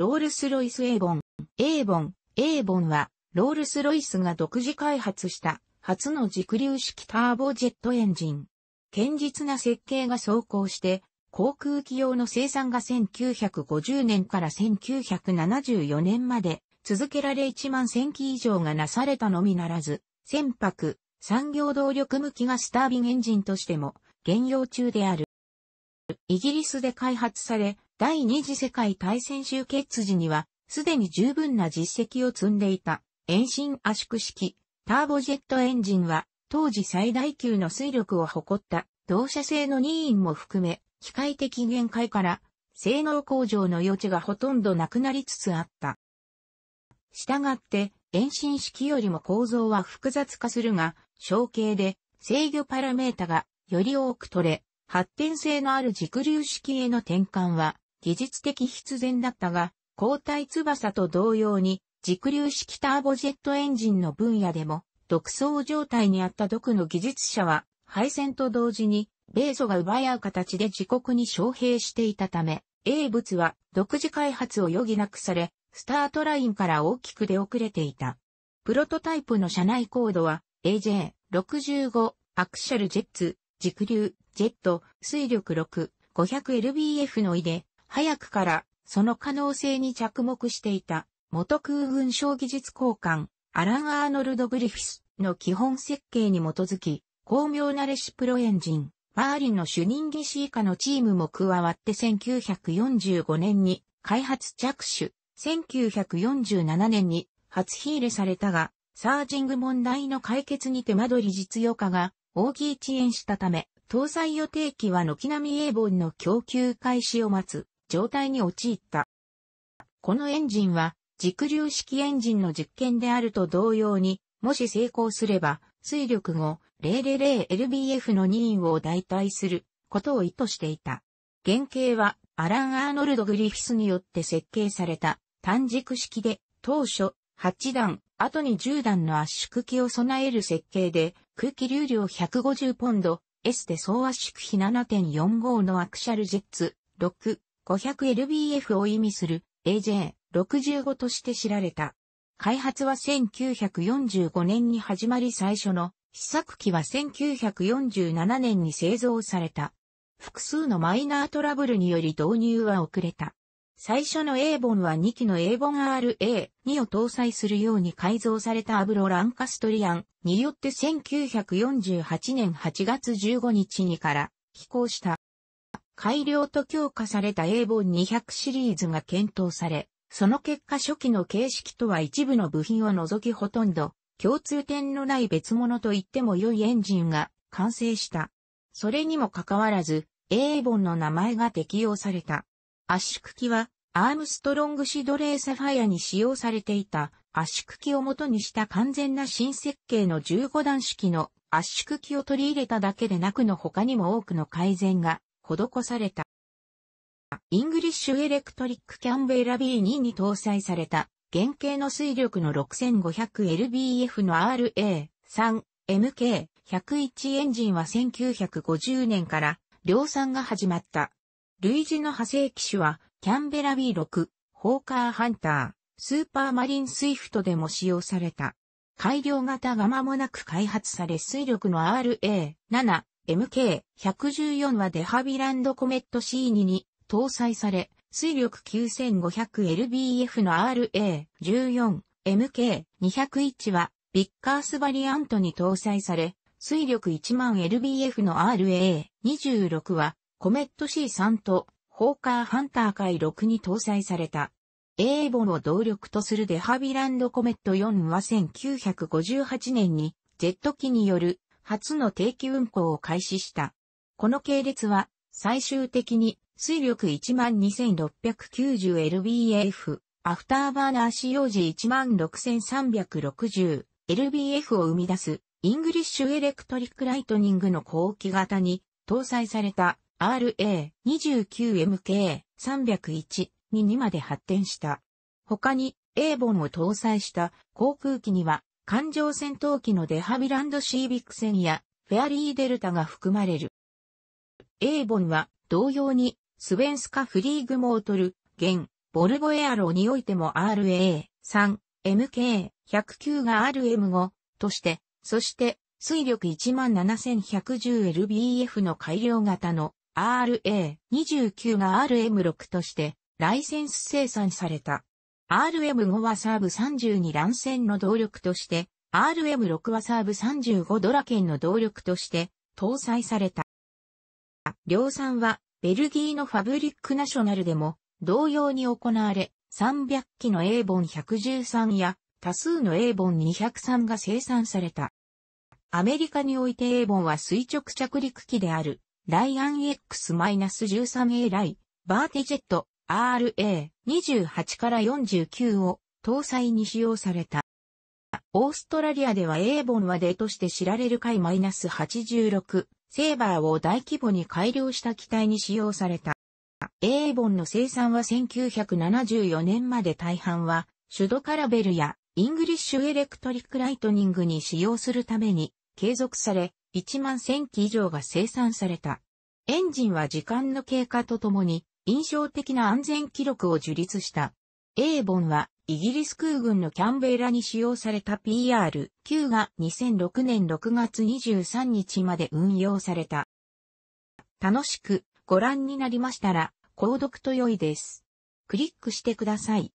ロールスロイスエーボン。エーボン、エーボンは、ロールスロイスが独自開発した初の軸流式ターボジェットエンジン。堅実な設計が走行して、航空機用の生産が1950年から1974年まで続けられ1万1000機以上がなされたのみならず、船舶、産業動力向きがスタービンエンジンとしても、現用中である。イギリスで開発され、第二次世界大戦終結時には、すでに十分な実績を積んでいた、遠心圧縮式、ターボジェットエンジンは、当時最大級の水力を誇った、同社製の2員も含め、機械的限界から、性能向上の余地がほとんどなくなりつつあった。したがって、遠心式よりも構造は複雑化するが、小型で制御パラメータがより多く取れ、発展性のある軸流式への転換は技術的必然だったが、交代翼と同様に、軸流式ターボジェットエンジンの分野でも、独走状態にあった毒の技術者は、敗戦と同時に、米ソが奪い合う形で自国に招聘していたため、英物は独自開発を余儀なくされ、スタートラインから大きく出遅れていた。プロトタイプの車内コードは AJ65 アクシャルジェッツ、軸流、ジェット、水力6、500LBF のいで、早くからその可能性に着目していた元空軍省技術交換アラン・アーノルド・グリフィスの基本設計に基づき、巧妙なレシプロエンジン、マーリンの主任技師以下のチームも加わって1945年に開発着手、1947年に初火入れされたが、サージング問題の解決に手間取り実用化が大きい遅延したため、搭載予定機は軒並み英本の供給開始を待つ状態に陥った。このエンジンは軸流式エンジンの実験であると同様に、もし成功すれば、水力後 000LBF の任意を代替することを意図していた。原型はアラン・アーノルド・グリフィスによって設計された単軸式で当初8段、後に10段の圧縮機を備える設計で空気流量150ポンド S で総圧縮比7.45のアクシャルジェッツ6 500LBF を意味する AJ65 として知られた。開発は1945年に始まり最初の試作機は1947年に製造された。複数のマイナートラブルにより導入は遅れた。最初の A ボンは2機の A ボン RA2 を搭載するように改造されたアブロ・ランカストリアンによって1948年8月15日にから飛行した。改良と強化されたボ本200シリーズが検討され、その結果初期の形式とは一部の部品を除きほとんど共通点のない別物と言っても良いエンジンが完成した。それにもかかわらず、英本の名前が適用された。圧縮機はアームストロングシドレーサファイアに使用されていた圧縮機を元にした完全な新設計の15段式の圧縮機を取り入れただけでなくの他にも多くの改善が施された。イングリッシュエレクトリックキャンベラ B2 に搭載された原型の水力の 6500lbf の RA3MK101 エンジンは1950年から量産が始まった。類似の派生機種はキャンベラ B6、ホーカーハンター、スーパーマリンスイフトでも使用された。改良型が間もなく開発され水力の RA7、MK114 はデハビランドコメット C2 に搭載され、水力 9500LBF の RA14、MK201 はビッカースバリアントに搭載され、水力1万 l b f の RA26 はコメット C3 とホーカーハンター回6に搭載された。A ボンを動力とするデハビランドコメット4は1958年にジェット機による初の定期運行を開始した。この系列は、最終的に、水力 12690LBF、アフターバーナー使用時 16360LBF を生み出す、イングリッシュエレクトリックライトニングの後期型に、搭載された RA29MK301 に2まで発展した。他に A ンを搭載した航空機には環状戦闘機のデハビランドシービック戦やフェアリーデルタが含まれる。エーボンは同様にスベンスカフリーグモートル、現、ボルボエアロにおいても RA3、MK109 が RM5 として、そして水力 17110LBF の改良型の RA29 が RM6 としてライセンス生産された。RM5 はサーブ32乱戦の動力として、RM6 はサーブ35ドラケンの動力として、搭載された。量産は、ベルギーのファブリックナショナルでも、同様に行われ、300機の A ボン113や、多数の A ボン203が生産された。アメリカにおいて A ボンは垂直着陸機である、ライアン X-13A ライ、バーテジェット、RA28 から49を搭載に使用された。オーストラリアではエーボンはデーとして知られる回 -86、セーバーを大規模に改良した機体に使用された。エーボンの生産は1974年まで大半は、シュドカラベルやイングリッシュエレクトリックライトニングに使用するために継続され、1万1000機以上が生産された。エンジンは時間の経過とともに印象的な安全記録を樹立した。エーボンは、イギリス空軍のキャンベラに使用された PR-9 が2006年6月23日まで運用された。楽しくご覧になりましたら、購読と良いです。クリックしてください。